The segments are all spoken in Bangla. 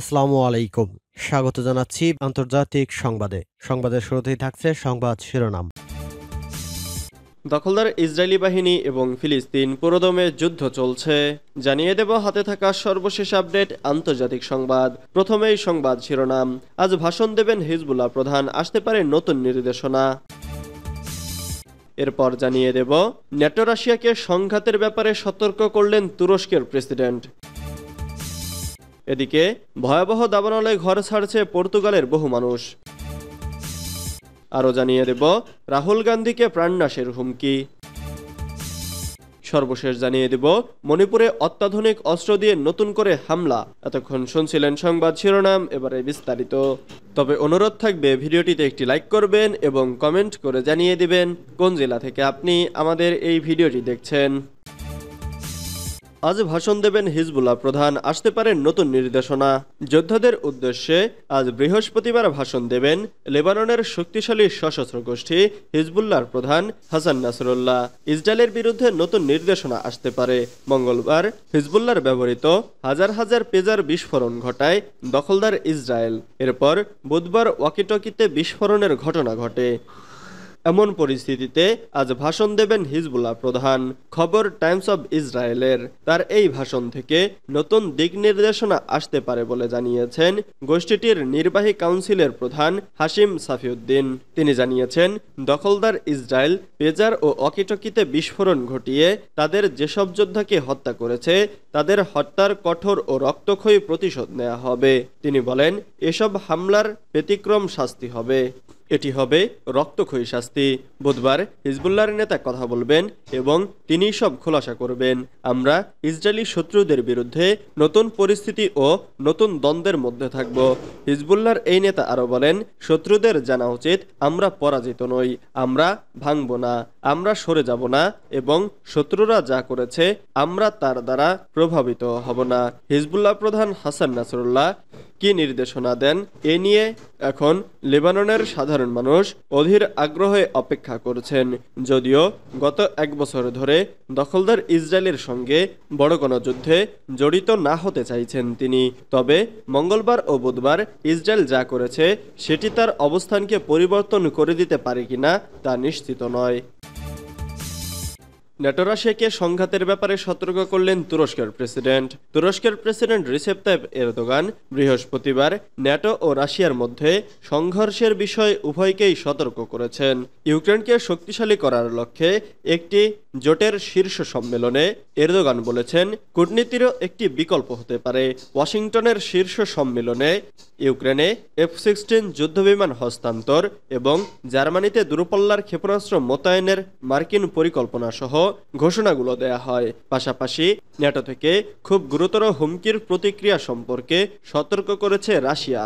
আসসালামু আলাইকুম স্বাগত জানাচ্ছি আন্তর্জাতিক সংবাদে সংবাদের শুরুতেই থাকছে সংবাদ শিরোনাম দখলদার ইসরায়েলি বাহিনী এবং ফিলিস্তিন পুরোদমে যুদ্ধ চলছে জানিয়ে দেব হাতে থাকা সর্বশেষ আপডেট আন্তর্জাতিক সংবাদ প্রথমেই সংবাদ শিরোনাম আজ ভাষণ দেবেন হিজবুল্লাহ প্রধান আসতে পারে নতুন নির্দেশনা এরপর জানিয়ে দেব ন্যাটো রাশিয়াকে সংঘাতের ব্যাপারে সতর্ক করলেন তুরস্কের প্রেসিডেন্ট এদিকে ভয়াবহ দাবানলে ঘর ছাড়ছে পর্তুগালের বহু মানুষ আরও জানিয়ে দেব রাহুল গান্ধীকে প্রাণনাশের হুমকি সর্বশেষ জানিয়ে দেব মণিপুরে অত্যাধুনিক অস্ত্র দিয়ে নতুন করে হামলা এতক্ষণ শুনছিলেন সংবাদ শিরোনাম এবারে বিস্তারিত তবে অনুরোধ থাকবে ভিডিওটিতে একটি লাইক করবেন এবং কমেন্ট করে জানিয়ে দিবেন কোন জেলা থেকে আপনি আমাদের এই ভিডিওটি দেখছেন আজ ভাষণ দেবেন হিজবুল্লাহ প্রধান আসতে পারেন নতুন নির্দেশনা যোদ্ধাদের উদ্দেশ্যে আজ বৃহস্পতিবার ভাষণ দেবেন লেবাননের শক্তিশালী সশস্ত্র গোষ্ঠী হিজবুল্লাহর প্রধান হাসান নাসরুল্লাহ ইসরায়েলের বিরুদ্ধে নতুন নির্দেশনা আসতে পারে মঙ্গলবার হিজবুল্লাহর ব্যবহৃত হাজার হাজার পেজার বিস্ফোরণ ঘটায় দখলদার ইসরায়েল এরপর বুধবার ওয়াকিটকিতে বিস্ফোরণের ঘটনা ঘটে এমন পরিস্থিতিতে আজ ভাষণ দেবেন হিজবুল্লাহ প্রধান খবর টাইমস অব ইসরায়েলের তার এই ভাষণ থেকে নতুন দিক নির্দেশনা আসতে পারে বলে জানিয়েছেন গোষ্ঠীটির নির্বাহী কাউন্সিলের প্রধান হাসিম সাফিউদ্দিন তিনি জানিয়েছেন দখলদার ইসরায়েল পেজার ও অকিটকিতে বিস্ফোরণ ঘটিয়ে তাদের যেসব যোদ্ধাকে হত্যা করেছে তাদের হত্যার কঠোর ও রক্তক্ষয়ী প্রতিশোধ নেওয়া হবে তিনি বলেন এসব হামলার ব্যতিক্রম শাস্তি হবে এটি হবে রক্তক্ষয়ী শাস্তি বুধবার হিজবুল্লাহর নেতা কথা বলবেন এবং তিনি সব খোলাসা করবেন আমরা ইসরায়েলি শত্রুদের বিরুদ্ধে নতুন পরিস্থিতি ও নতুন দ্বন্দ্বের মধ্যে থাকব হিজবুল্লাহর এই নেতা আরও বলেন শত্রুদের জানা উচিত আমরা পরাজিত নই আমরা ভাঙব না আমরা সরে যাব না এবং শত্রুরা যা করেছে আমরা তার দ্বারা প্রভাবিত হব না হিজবুল্লাহ প্রধান হাসান নাসরুল্লাহ কি নির্দেশনা দেন এ নিয়ে এখন লেবাননের সাধারণ মানুষ অধীর আগ্রহে অপেক্ষা করছেন যদিও গত এক বছর ধরে দখলদার ইসরায়েলের সঙ্গে বড় কোনো যুদ্ধে জড়িত না হতে চাইছেন তিনি তবে মঙ্গলবার ও বুধবার ইসরায়েল যা করেছে সেটি তার অবস্থানকে পরিবর্তন করে দিতে পারে কিনা তা নিশ্চিত নয় ন্যাটো রাশিয়াকে সংঘাতের ব্যাপারে সতর্ক করলেন তুরস্কের প্রেসিডেন্ট তুরস্কের প্রেসিডেন্ট রিসেপ তাইব এরদোগান বৃহস্পতিবার ন্যাটো ও রাশিয়ার মধ্যে সংঘর্ষের বিষয়ে উভয়কেই সতর্ক করেছেন ইউক্রেনকে শক্তিশালী করার লক্ষ্যে একটি জোটের শীর্ষ সম্মেলনে এরদোগান বলেছেন কূটনীতিরও একটি বিকল্প হতে পারে ওয়াশিংটনের শীর্ষ সম্মেলনে ইউক্রেনে এফ সিক্সটিন যুদ্ধবিমান হস্তান্তর এবং জার্মানিতে দূরপল্লার ক্ষেপণাস্ত্র মোতায়েনের মার্কিন পরিকল্পনা সহ ঘোষণাগুলো দেয়া হয় পাশাপাশি ন্যাটো থেকে খুব গুরুতর হুমকির প্রতিক্রিয়া সম্পর্কে সতর্ক করেছে রাশিয়া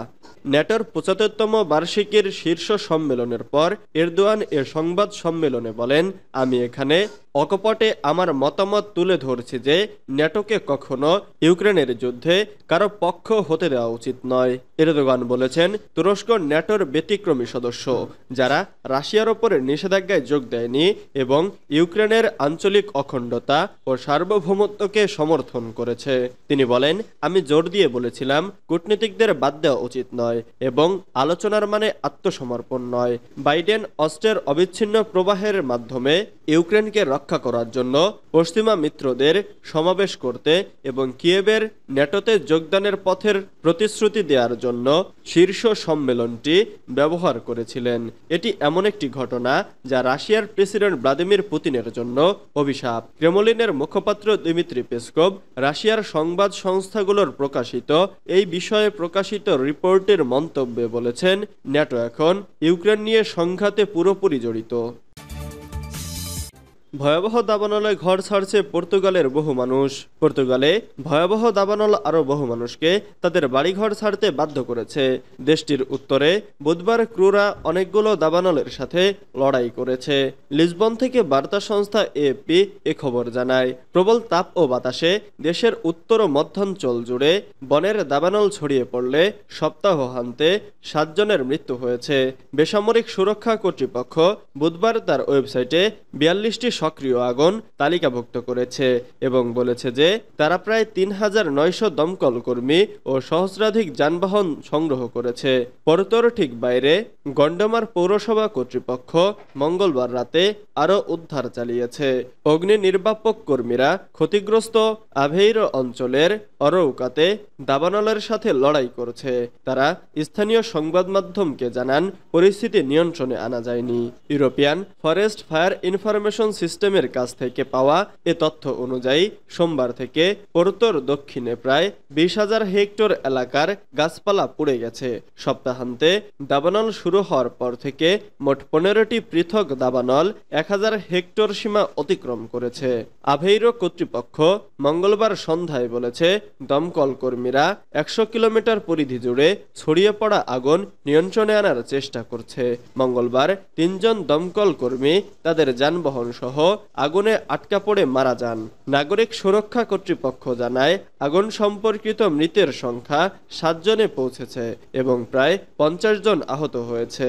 ন্যাটোর পঁচাত্তরতম বার্ষিকীর শীর্ষ সম্মেলনের পর এরদোয়ান এ সংবাদ সম্মেলনে বলেন আমি এখানে অকপটে আমার মতামত তুলে ধরছে যে ন্যাটোকে কখনো ইউক্রেনের যুদ্ধে কারো পক্ষ হতে দেওয়া উচিত নয় এরদোগান বলেছেন তুরস্ক ন্যাটোর ব্যতিক্রমী সদস্য যারা রাশিয়ার ওপরে নিষেধাজ্ঞায় যোগ দেয়নি এবং ইউক্রেনের আঞ্চলিক অখণ্ডতা ও সার্বভৌমত্বকে সমর্থন করেছে তিনি বলেন আমি জোর দিয়ে বলেছিলাম কূটনীতিকদের বাদ দেওয়া উচিত নয় এবং আলোচনার মানে আত্মসমর্পণ নয় বাইডেন অস্ত্রের অবিচ্ছিন্ন প্রবাহের মাধ্যমে ইউক্রেনকে রক্ষা করার জন্য পশ্চিমা মিত্রদের সমাবেশ করতে এবং কিয়েবের ন্যাটোতে যোগদানের পথের প্রতিশ্রুতি দেওয়ার জন্য শীর্ষ সম্মেলনটি ব্যবহার করেছিলেন এটি এমন একটি ঘটনা যা রাশিয়ার প্রেসিডেন্ট ভ্লাদিমির পুতিনের জন্য অভিশাপ ক্রেমলিনের মুখপাত্র দিমিত্রি পেসকোভ রাশিয়ার সংবাদ সংস্থাগুলোর প্রকাশিত এই বিষয়ে প্রকাশিত রিপোর্টের মন্তব্যে বলেছেন ন্যাটো এখন ইউক্রেন নিয়ে সংঘাতে পুরোপুরি জড়িত ভয়াবহ দাবানলে ঘর ছাড়ছে পর্তুগালের বহু মানুষ পর্তুগালে ভয়াবহ দাবানল আরও বহু মানুষকে তাদের বাড়িঘর ছাড়তে বাধ্য করেছে দেশটির উত্তরে বুধবার ক্রুরা অনেকগুলো দাবানলের সাথে লড়াই করেছে লিসবন থেকে বার্তা সংস্থা এপি এ খবর জানায় প্রবল তাপ ও বাতাসে দেশের উত্তর ও মধ্যাঞ্চল জুড়ে বনের দাবানল ছড়িয়ে পড়লে সপ্তাহান্তে সাতজনের মৃত্যু হয়েছে বেসামরিক সুরক্ষা কর্তৃপক্ষ বুধবার তার ওয়েবসাইটে বিয়াল্লিশটি সক্রিয় আগুন তালিকাভুক্ত করেছে এবং বলেছে যে তারা প্রায় তিন হাজার নয়শ দমকল কর্মী ও সহস্রাধিক যানবাহন সংগ্রহ করেছে পরতর ঠিক বাইরে গন্ডমার পৌরসভা কর্তৃপক্ষ মঙ্গলবার রাতে আরও উদ্ধার চালিয়েছে অগ্নি নির্বাপক কর্মীরা ক্ষতিগ্রস্ত আভেইর অঞ্চলের অরৌকাতে দাবানলের সাথে লড়াই করছে তারা স্থানীয় সংবাদ মাধ্যমকে জানান পরিস্থিতি নিয়ন্ত্রণে আনা যায়নি European forest fire information system সিস্টেমের কাছ থেকে পাওয়া এ তথ্য অনুযায়ী সোমবার থেকে উত্তর দক্ষিণে প্রায় বিশ হাজার হেক্টর এলাকার গাছপালা পুড়ে গেছে সপ্তাহান্তে দাবানল শুরু হওয়ার পর থেকে মোট পনেরোটি পৃথক দাবানল এক হাজার হেক্টর সীমা অতিক্রম করেছে আভেইরো কর্তৃপক্ষ মঙ্গলবার সন্ধ্যায় বলেছে দমকল কর্মীরা একশো কিলোমিটার পরিধি জুড়ে ছড়িয়ে পড়া আগুন নিয়ন্ত্রণে আনার চেষ্টা করছে মঙ্গলবার তিনজন দমকল কর্মী তাদের যানবাহন সহ আগুনে আটকা পড়ে মারা যান নাগরিক সুরক্ষা কর্তৃপক্ষ জানায় আগুন সম্পর্কিত মৃতের সংখ্যা সাতজনে পৌঁছেছে এবং প্রায় পঞ্চাশ জন আহত হয়েছে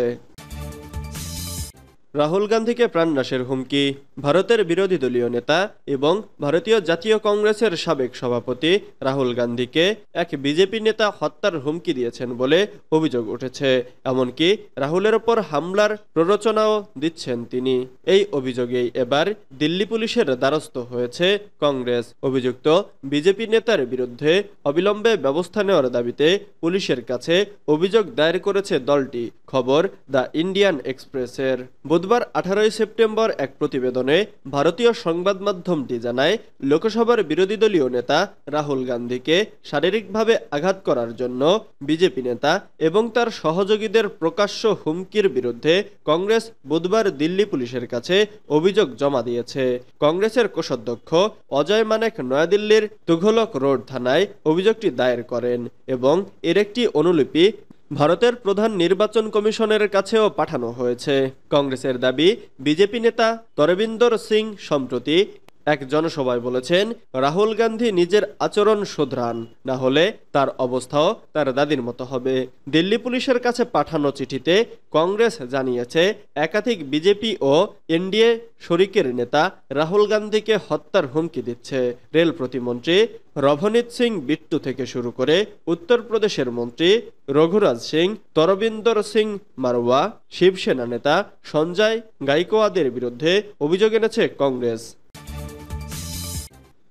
রাহুল গান্ধীকে প্রাণনাশের হুমকি ভারতের বিরোধী দলীয় নেতা এবং ভারতীয় জাতীয় কংগ্রেসের সাবেক সভাপতি রাহুল গান্ধীকে এক বিজেপি নেতা হত্যার হুমকি দিয়েছেন বলে অভিযোগ উঠেছে এমনকি রাহুলের ওপর হামলার প্ররোচনাও দিচ্ছেন তিনি এই অভিযোগেই এবার দিল্লি পুলিশের দ্বারস্থ হয়েছে কংগ্রেস অভিযুক্ত বিজেপি নেতার বিরুদ্ধে অবিলম্বে ব্যবস্থা নেওয়ার দাবিতে পুলিশের কাছে অভিযোগ দায়ের করেছে দলটি খবর দ্য ইন্ডিয়ান এক্সপ্রেসের বুধবার আঠারোই সেপ্টেম্বর এক প্রতিবেদনে ভারতীয় সংবাদ মাধ্যমটি জানায় লোকসভার বিরোধী দলীয় নেতা রাহুল গান্ধীকে শারীরিকভাবে আঘাত করার জন্য বিজেপি নেতা এবং তার সহযোগীদের প্রকাশ্য হুমকির বিরুদ্ধে কংগ্রেস বুধবার দিল্লি পুলিশের কাছে অভিযোগ জমা দিয়েছে কংগ্রেসের কোষাধ্যক্ষ অজয় মানেক নয়াদিল্লির তুঘলক রোড থানায় অভিযোগটি দায়ের করেন এবং এর একটি অনুলিপি ভারতের প্রধান নির্বাচন কমিশনের কাছেও পাঠানো হয়েছে কংগ্রেসের দাবি বিজেপি নেতা তরবিন্দর সিং সম্প্রতি এক জনসভায় বলেছেন রাহুল গান্ধী নিজের আচরণ শোধরান না হলে তার অবস্থাও তার দাদির মতো হবে দিল্লি পুলিশের কাছে পাঠানো চিঠিতে কংগ্রেস জানিয়েছে একাধিক বিজেপি ও এনডিএ শরিকের নেতা রাহুল গান্ধীকে হত্যার হুমকি দিচ্ছে রেল প্রতিমন্ত্রী রভনীত সিং বিট্টু থেকে শুরু করে উত্তরপ্রদেশের মন্ত্রী রঘুরাজ সিং তরবিন্দর সিং মারোয়া শিবসেনা নেতা সঞ্জয় গাইকোয়াদের বিরুদ্ধে অভিযোগ এনেছে কংগ্রেস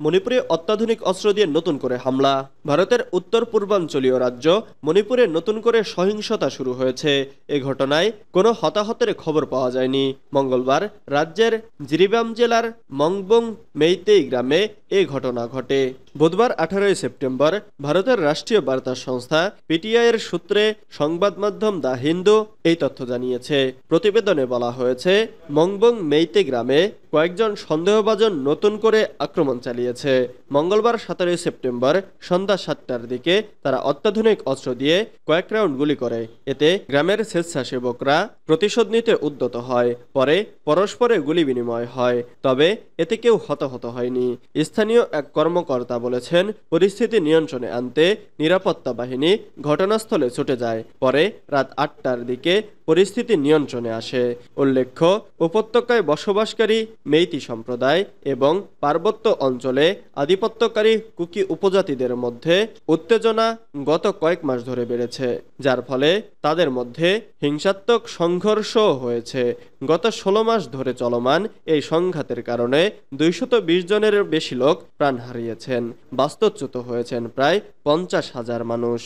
মণিপুরে অত্যাধুনিক অস্ত্র দিয়ে নতুন করে হামলা ভারতের উত্তর পূর্বাঞ্চলীয় রাজ্য মণিপুরে নতুন করে সহিংসতা শুরু হয়েছে এ ঘটনায় কোনো হতাহতের খবর পাওয়া যায়নি মঙ্গলবার রাজ্যের জিরিবাম জেলার মংবং মেইতেই গ্রামে এ ঘটনা ঘটে বুধবার আঠারোই সেপ্টেম্বর ভারতের রাষ্ট্রীয় বার্তা সংস্থা পিটিআইয়ের সূত্রে সংবাদ মাধ্যম দ্য হিন্দু এই তথ্য জানিয়েছে প্রতিবেদনে বলা হয়েছে মংবং মেইতে গ্রামে কয়েকজন সন্দেহভাজন নতুন করে আক্রমণ চালিয়েছে মঙ্গলবার সতেরোই সেপ্টেম্বর সন্ধ্যা সাতটার দিকে তারা অত্যাধুনিক অস্ত্র দিয়ে কয়েক রাউন্ড গুলি করে এতে গ্রামের স্বেচ্ছাসেবকরা প্রতিশোধ নিতে উদ্যত হয় পরে পরস্পরে গুলি বিনিময় হয় তবে এতে কেউ হতাহত হয়নি স্থানীয় এক কর্মকর্তা বলেছেন পরিস্থিতি নিয়ন্ত্রণে আনতে নিরাপত্তা বাহিনী ঘটনাস্থলে ছুটে যায় পরে রাত আটটার দিকে পরিস্থিতি নিয়ন্ত্রণে আসে উল্লেখ্য উপত্যকায় বসবাসকারী মেইতি সম্প্রদায় এবং পার্বত্য অঞ্চলে আধিপত্যকারী কুকি উপজাতিদের মধ্যে উত্তেজনা গত কয়েক মাস ধরে বেড়েছে যার ফলে তাদের মধ্যে হিংসাত্মক সংঘর্ষ হয়েছে গত ষোলো মাস ধরে চলমান এই সংঘাতের কারণে দুইশত বিশ জনের বেশি লোক প্রাণ হারিয়েছেন বাস্তুচ্যুত হয়েছেন প্রায় পঞ্চাশ হাজার মানুষ